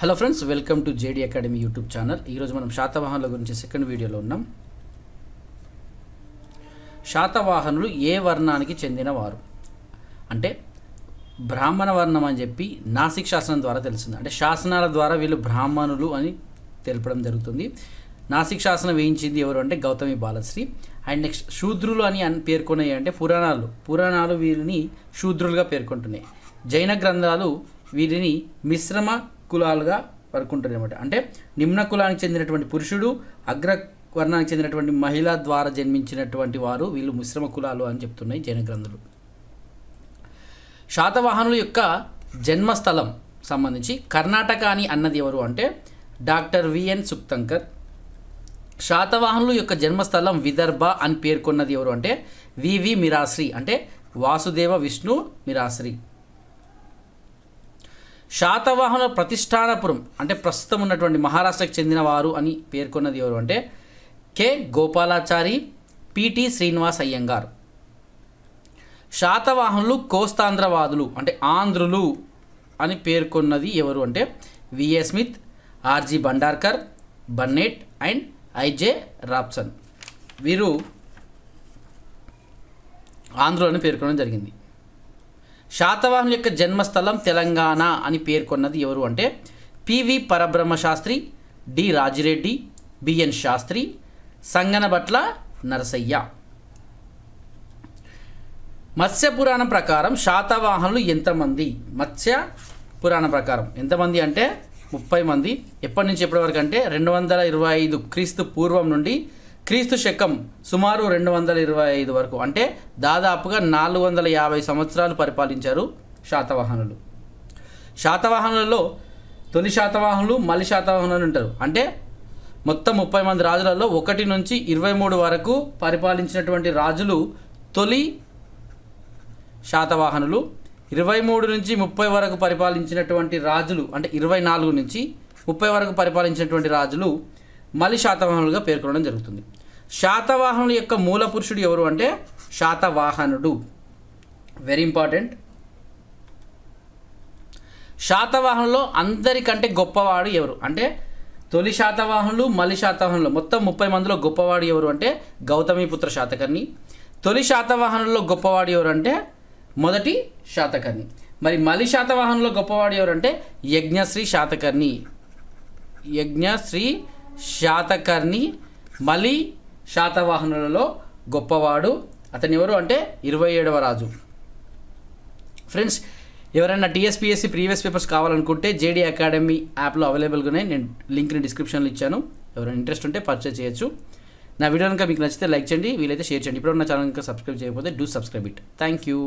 hello friends welcome to JD academy YouTube channel ఈరోజు మనం శాతవాహనుల గురించి సెకండ్ వీడియోలో ఉన్నాం శాతవాహనులు ఏ వర్ణానికి చెందినవారు అంటే బ్రాహ్మణ వర్ణం అని చెప్పి నాసిక్ శాసనం ద్వారా తెలిసింది అంటే శాసనాల ద్వారా వీళ్ళు బ్రాహ్మణులు అని తెలపడం జరుగుతుంది నాసిక్ శాసనం వేయించింది ఎవరు అంటే గౌతమి బాలశ్రీ అండ్ నెక్స్ట్ శూద్రులు అని అని పేర్కొన్నాయి అంటే పురాణాలు పురాణాలు వీరిని శూద్రులుగా పేర్కొంటున్నాయి జైన గ్రంథాలు వీరిని మిశ్రమ కులాలుగా వరకు ఉంటారనమాట అంటే నిమ్న కులానికి చెందినటువంటి పురుషుడు అగ్ర వర్ణానికి చెందినటువంటి మహిళ ద్వారా జన్మించినటువంటి వారు వీళ్ళు మిశ్రమ కులాలు అని చెప్తున్నాయి జైన గ్రంథులు శాతవాహనుల యొక్క జన్మస్థలం సంబంధించి కర్ణాటక అని అన్నది ఎవరు అంటే డాక్టర్ విఎన్ సుప్తంకర్ శాతవాహనులు యొక్క జన్మస్థలం విదర్భ అని పేర్కొన్నది ఎవరు అంటే వివి మిరాశ్రీ అంటే వాసుదేవ విష్ణు మిరాశ్రీ శాతవాహన ప్రతిష్టానపురం అంటే ప్రస్తుతం ఉన్నటువంటి మహారాష్ట్రకు చెందినవారు అని పేర్కొన్నది ఎవరు అంటే కె గోపాలాచారి పిటి శ్రీనివాస్ అయ్యంగార్ శాతవాహనులు కోస్తాంధ్రవాదులు అంటే ఆంధ్రులు అని పేర్కొన్నది ఎవరు అంటే VA Smith RG Bhandarkar Burnett and IJ Rapson వీరు అని పేర్కొనడం జరిగింది శాతవాహన్ యొక్క జన్మస్థలం తెలంగాణ అని పేర్కొన్నది ఎవరు అంటే PV Parabrahma Sastri D Rajireddy BN Sastri Sanganabhatla Narasayya Matsya Puranam ప్రకారం శాతవాహనులు ఎంతమంది మత్స్య పురాణం ప్రకారం ఎంతమంది అంటే ముప్పై మంది ఎప్పటి నుంచి ఎప్పటి వరకు అంటే రెండు వందల ఇరవై ఐదు క్రీస్తు పూర్వం నుండి క్రీస్తు శకం సుమారు రెండు వందల ఇరవై ఐదు వరకు అంటే దాదాపుగా నాలుగు వందల యాభై సంవత్సరాలు పరిపాలించారు శాతవాహనులు శాతవాహనులలో తొలి శాతవాహనులు మలి శాతవాహనులు ఉంటారు అంటే మొత్తం ముప్పై మంది రాజులలో ఒకటి నుంచి ఇరవై మూడు వరకు పరిపాలించినటువంటి రాజులు తొలి శాతవాహనులు ఇరవై మూడు నుంచి ముప్పై వరకు పరిపాలించినటువంటి రాజులు అంటే ఇరవై నాలుగు నుంచి ముప్పై వరకు పరిపాలించినటువంటి రాజులు మళ్ళీ శాతవాహనులుగా పేర్కొనడం జరుగుతుంది శాతవాహనుల యొక్క మూల పురుషుడు ఎవరు అంటే శాతవాహనుడు వెరీ ఇంపార్టెంట్ శాతవాహనులో అందరికంటే గొప్పవాడు ఎవరు అంటే తొలి శాతవాహనులు మలి శాతవాహనులు మొత్తం ముప్పై మందిలో గొప్పవాడు ఎవరు అంటే గౌతమిపుత్ర శాతకర్ణి తొలి శాతవాహనుల్లో గొప్పవాడు ఎవరు అంటే మొదటి శాతకర్ణి మరి మలి శాతవాహనంలో గొప్పవాడు ఎవరంటే యజ్ఞశ్రీ శాతకర్ణి యజ్ఞశ్రీ శాతకర్ణి మళ్ళీ శాతవాహనులలో గొప్పవాడు అతను ఎవరు అంటే ఇరవై ఏడవ రాజు ఫ్రెండ్స్ ఎవరైనా టీఎస్పీఎస్సీ ప్రీవియస్ పేపర్స్ కావాలనుకుంటే జేడీ అకాడమీ యాప్లో అవైలబుల్గా ఉన్నాయి నేను లింక్ని డిస్క్రిప్షన్లో ఇచ్చాను ఎవరైనా ఇంట్రెస్ట్ ఉంటే పర్చేస్ చేయొచ్చు నా వీడియో కనుక మీకు నచ్చితే లైక్ చేయండి వీలైతే షేర్ చేయండి ఇప్పుడు నా ఛానల్ కనుక సబ్స్క్రైబ్ చేయకపోతే do subscribe it thank you